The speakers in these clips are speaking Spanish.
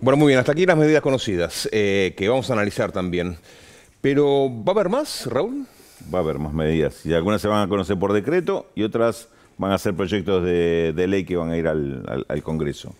Bueno, muy bien, hasta aquí las medidas conocidas eh, que vamos a analizar también. Pero ¿va a haber más, Raúl? Va a haber más medidas. Y algunas se van a conocer por decreto y otras van a ser proyectos de, ley que van a ir al, Congreso.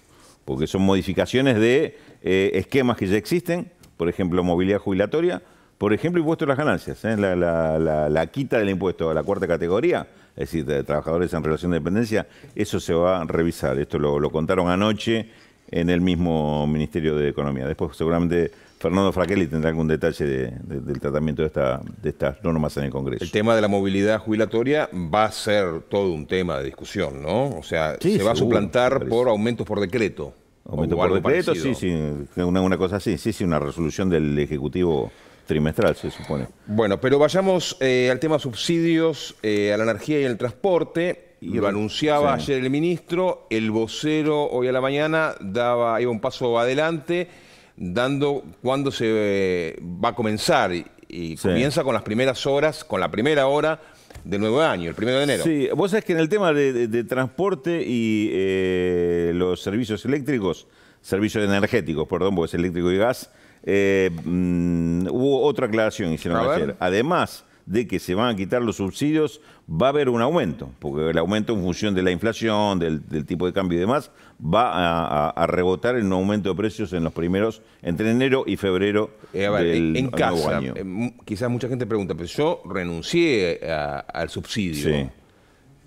Porque son modificaciones de eh, esquemas que ya existen, por ejemplo, movilidad jubilatoria, por ejemplo, impuesto a las ganancias, ¿eh? la, quita del impuesto a la cuarta categoría, es decir, de trabajadores en relación de dependencia, eso se va a revisar. Esto lo, lo contaron anoche en el mismo Ministerio de Economía. Después seguramente Fernando Fraquelli tendrá algún detalle del tratamiento de, esta, de estas normas en el Congreso. El tema de la movilidad jubilatoria va a ser todo un tema de discusión, ¿no? O sea, se va a suplantar por aumentos por decreto. Aumento por decreto, sí, sí, una, cosa así, sí, sí, una resolución del Ejecutivo trimestral, se supone. Bueno, pero vayamos eh, al tema subsidios eh, a la energía y el transporte y lo anunciaba ayer el ministro, el vocero hoy a la mañana daba, iba un paso adelante, dando cuándo se eh, va a comenzar. Y, comienza con las primeras horas, con la primera hora del nuevo año, el primero de enero. Sí, vos sabés que en el tema de, transporte y eh, los servicios eléctricos, servicios energéticos, perdón, porque es eléctrico y gas, eh, mm, hubo otra aclaración hicieron ayer. Además de que se van a quitar los subsidios, va a haber un aumento, porque el aumento en función de la inflación, del, tipo de cambio y demás, va a, rebotar en un aumento de precios en los primeros, entre enero y febrero eh, del en, año. Eh, quizás mucha gente pregunta, pero yo renuncié al subsidio.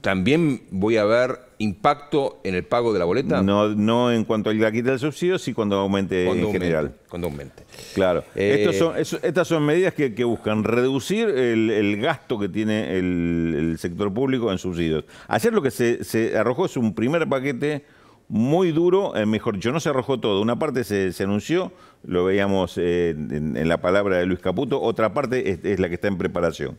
¿También voy a ver impacto en el pago de la boleta? No, no en cuanto al la quita del subsidio, sí cuando aumente en general. Cuando aumente. Claro. Eh, Estos son, estas son medidas que, buscan reducir el, gasto que tiene el, sector público en subsidios. Ayer lo que se, arrojó es un primer paquete muy duro, eh, mejor yo no se arrojó todo. Una parte se, anunció, lo veíamos eh, en, la palabra de Luis Caputo, otra parte es la que está en preparación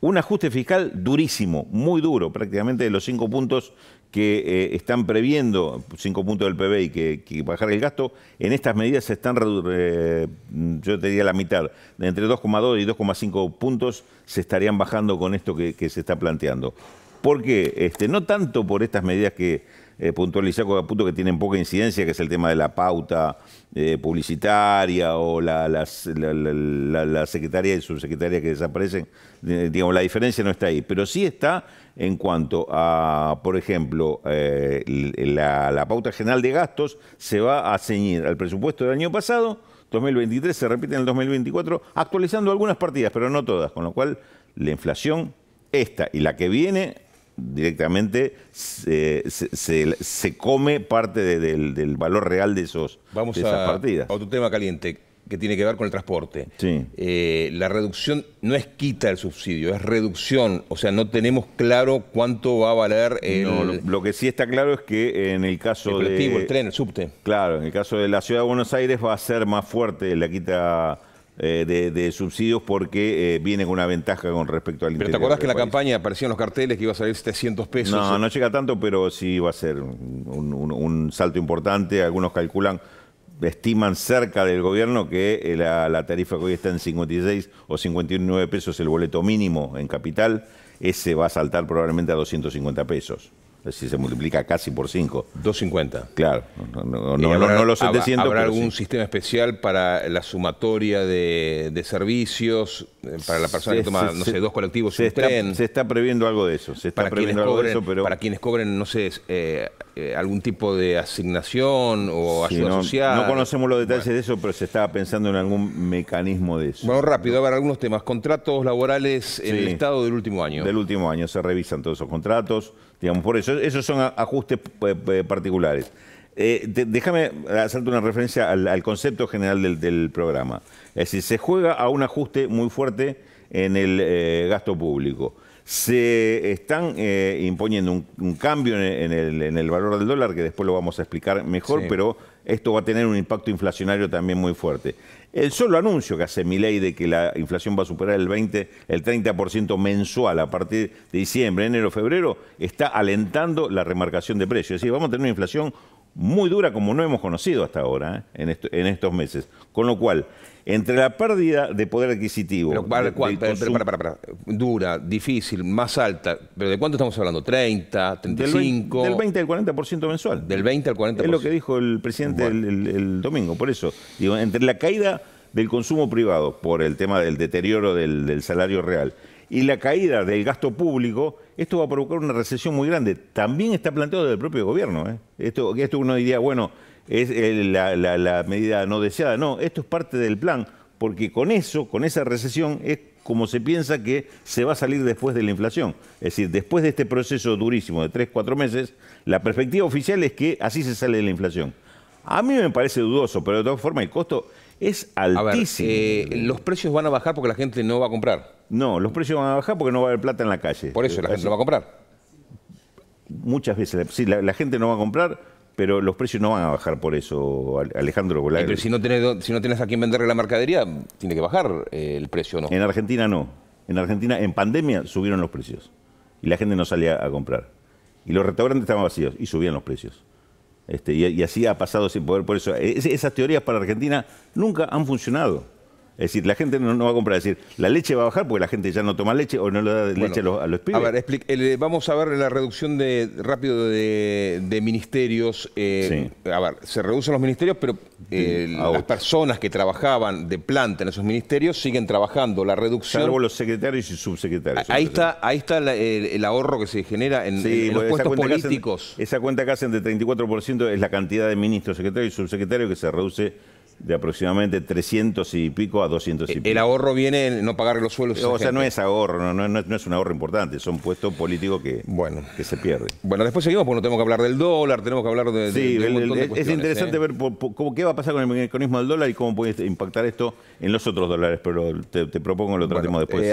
un ajuste fiscal durísimo, muy duro, prácticamente de los cinco puntos que eh, están previendo, cinco puntos del PBI, que, que, bajar el gasto, en estas medidas se están, eh, yo te diría la mitad, entre 2,2 y 2,5 puntos se estarían bajando con esto que se está planteando porque este, no tanto por estas medidas que eh, con que tienen poca incidencia, que es el tema de la pauta eh, publicitaria o la, las, la, secretaria y subsecretaria que desaparecen. digamos, la diferencia no está ahí, pero sí está en cuanto a, por ejemplo, eh, la, pauta general de gastos se va a ceñir al presupuesto del año pasado. 2023 se repite en el 2024, actualizando algunas partidas, pero no todas, con lo cual la inflación, esta y la que viene, directamente se, come parte del, valor real de, esos, Vamos esas a, partidas. otro tema caliente que tiene que ver con el transporte. Eh, la reducción no es quita el subsidio, es reducción. O sea, no tenemos claro cuánto va a valer el... lo, que sí está claro es que en el caso el de... El tren, el subte. Claro, en el caso de la Ciudad de Buenos Aires va a ser más fuerte la quita eh, de, subsidios porque eh, viene con una ventaja con respecto al interior. ¿Pero te acordás que en la campaña aparecían los carteles que iba a salir 700 pesos? No, no llega tanto, pero sí va a ser un, salto importante. Algunos calculan estiman cerca del gobierno que eh, la, la, tarifa que hoy está en 56 o 59 pesos el boleto mínimo en capital, ese va a saltar probablemente a 250 pesos si se multiplica casi por 5. 250. Claro, no, no, no, los 700. ¿Habrá, algún sistema especial para la sumatoria de, de servicios? para la persona que toma, no sé, dos colectivos se un está, tren. Se está previendo algo de eso. Se está para pero... Para quienes cobren, no sé, eh, eh, algún tipo de asignación o ayuda social. No conocemos los detalles de eso, pero se estaba pensando en algún mecanismo de eso. Bueno, rápido, a ver algunos temas. Contratos laborales en el estado del último año. Del último año, se revisan todos esos contratos, digamos, por eso. Esos son ajustes eh, particulares. Eh, déjame hacerte una referencia al, concepto general del, programa. Es decir, se juega a un ajuste muy fuerte en el eh, gasto público. Se están eh, imponiendo un, cambio en, el, valor del dólar, que después lo vamos a explicar mejor, pero esto va a tener un impacto inflacionario también muy fuerte. El solo anuncio que hace ley de que la inflación va a superar el 20, el 30% mensual a partir de diciembre, enero, febrero, está alentando la remarcación de precios. Es decir, vamos a tener una inflación muy dura como no hemos conocido hasta ahora ¿eh? en, estos meses. Con lo cual, entre la pérdida de poder adquisitivo... dura, difícil, más alta, pero ¿de cuánto estamos hablando? ¿30, 35? Del 20, al 40% mensual. Del 20 al 40%. Es lo que dijo el presidente el, domingo, por eso. Digo, entre la caída del consumo privado por el tema del deterioro del salario real y la caída del gasto público, esto va a provocar una recesión muy grande. También está planteado del el propio gobierno. ¿eh? Esto, esto uno diría, bueno, es eh, la, la medida no deseada. No, esto es parte del plan, porque con eso, con esa recesión, es como se piensa que se va a salir después de la inflación. Es decir, después de este proceso durísimo de tres, cuatro meses, la perspectiva oficial es que así se sale de la inflación. A mí me parece dudoso, pero de todas formas el costo es altísimo. Eh, los precios van a bajar porque la gente no va a comprar. No, los precios van a bajar porque no va a haber plata en la calle. Por eso la gente no va a comprar. Muchas veces, sí, la, gente no va a comprar, pero los precios no van a bajar por eso, Alejandro. pero si no, tenés, si no a quién venderle la mercadería, tiene que bajar eh, el precio, ¿no? En Argentina no. En Argentina, en pandemia, subieron los precios. Y la gente no salía a comprar. Y los restaurantes estaban vacíos y subían los precios. Este, y, así ha pasado sin poder. Por eso, e, esas teorías para Argentina nunca han funcionado. Es decir, la gente no, va a comprar. Es decir, la leche va a bajar porque la gente ya no toma leche o no le da leche a los, a A ver, eh, vamos a ver la reducción de rápido de, ministerios. Eh, a ver, se reducen los ministerios, pero eh, las personas que trabajaban de planta en esos ministerios siguen trabajando. La reducción. Salvo los secretarios y subsecretarios. Ahí está, ahí está el, ahorro que se genera en, los puestos políticos. esa cuenta que hacen de 34% es la cantidad de ministros, secretarios y subsecretarios que se reduce de aproximadamente 300 y pico a 200 y pico. El ahorro viene en no pagar los suelos. O sea, no es ahorro, no, no, es un ahorro importante, son puestos políticos que, bueno. que se pierden. Bueno, después seguimos porque no tenemos que hablar del dólar, tenemos que hablar de... Sí, de, de es interesante ¿eh? ver cómo, qué va a pasar con el mecanismo del dólar y cómo puede impactar esto en los otros dólares, pero te, propongo propongo lo tratemos después. Eh,